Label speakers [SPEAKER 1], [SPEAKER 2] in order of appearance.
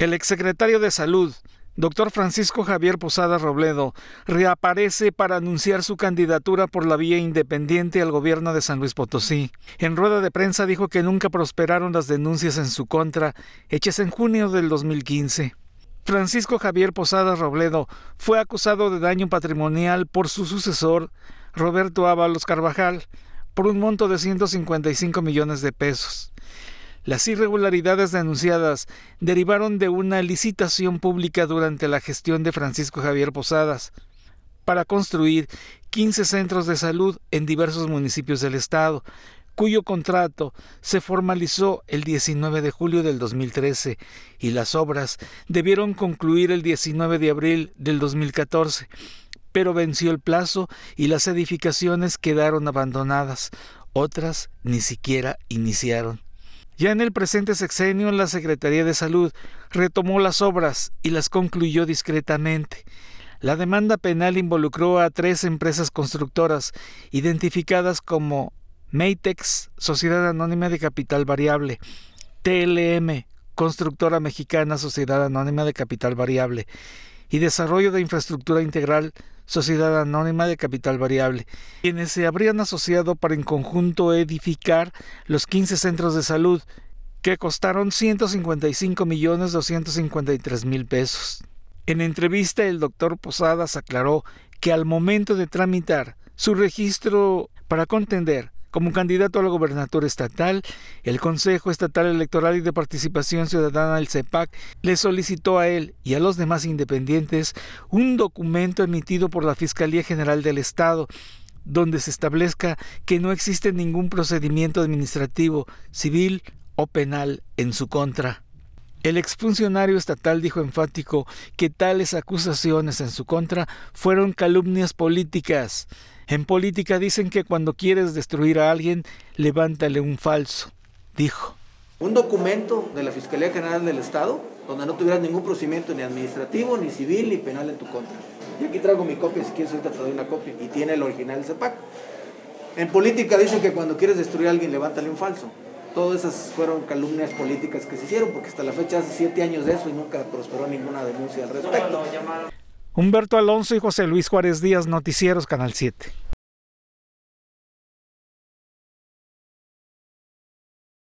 [SPEAKER 1] El exsecretario de Salud, doctor Francisco Javier Posada Robledo, reaparece para anunciar su candidatura por la vía independiente al gobierno de San Luis Potosí. En rueda de prensa dijo que nunca prosperaron las denuncias en su contra, hechas en junio del 2015. Francisco Javier Posada Robledo fue acusado de daño patrimonial por su sucesor, Roberto Ábalos Carvajal, por un monto de 155 millones de pesos. Las irregularidades denunciadas derivaron de una licitación pública durante la gestión de Francisco Javier Posadas para construir 15 centros de salud en diversos municipios del estado, cuyo contrato se formalizó el 19 de julio del 2013 y las obras debieron concluir el 19 de abril del 2014, pero venció el plazo y las edificaciones quedaron abandonadas, otras ni siquiera iniciaron. Ya en el presente sexenio, la Secretaría de Salud retomó las obras y las concluyó discretamente. La demanda penal involucró a tres empresas constructoras identificadas como Maytex, Sociedad Anónima de Capital Variable, TLM, Constructora Mexicana, Sociedad Anónima de Capital Variable, y Desarrollo de Infraestructura Integral, Sociedad Anónima de Capital Variable, quienes se habrían asociado para en conjunto edificar los 15 centros de salud, que costaron 155 millones 253 mil pesos. En entrevista, el doctor Posadas aclaró que al momento de tramitar su registro para contender como candidato a la gobernatura estatal, el Consejo Estatal Electoral y de Participación Ciudadana, del CEPAC, le solicitó a él y a los demás independientes un documento emitido por la Fiscalía General del Estado donde se establezca que no existe ningún procedimiento administrativo, civil o penal en su contra. El exfuncionario estatal dijo enfático que tales acusaciones en su contra fueron calumnias políticas en política dicen que cuando quieres destruir a alguien, levántale un falso, dijo.
[SPEAKER 2] Un documento de la Fiscalía General del Estado donde no tuvieras ningún procedimiento ni administrativo, ni civil, ni penal en tu contra. Y aquí traigo mi copia, si quieres ahorita te doy una copia, y tiene el original Zepac. En política dicen que cuando quieres destruir a alguien, levántale un falso. Todas esas fueron calumnias políticas que se hicieron, porque hasta la fecha hace siete años de eso y nunca prosperó ninguna denuncia al respecto.
[SPEAKER 1] Humberto Alonso y José Luis Juárez Díaz, Noticieros, Canal 7.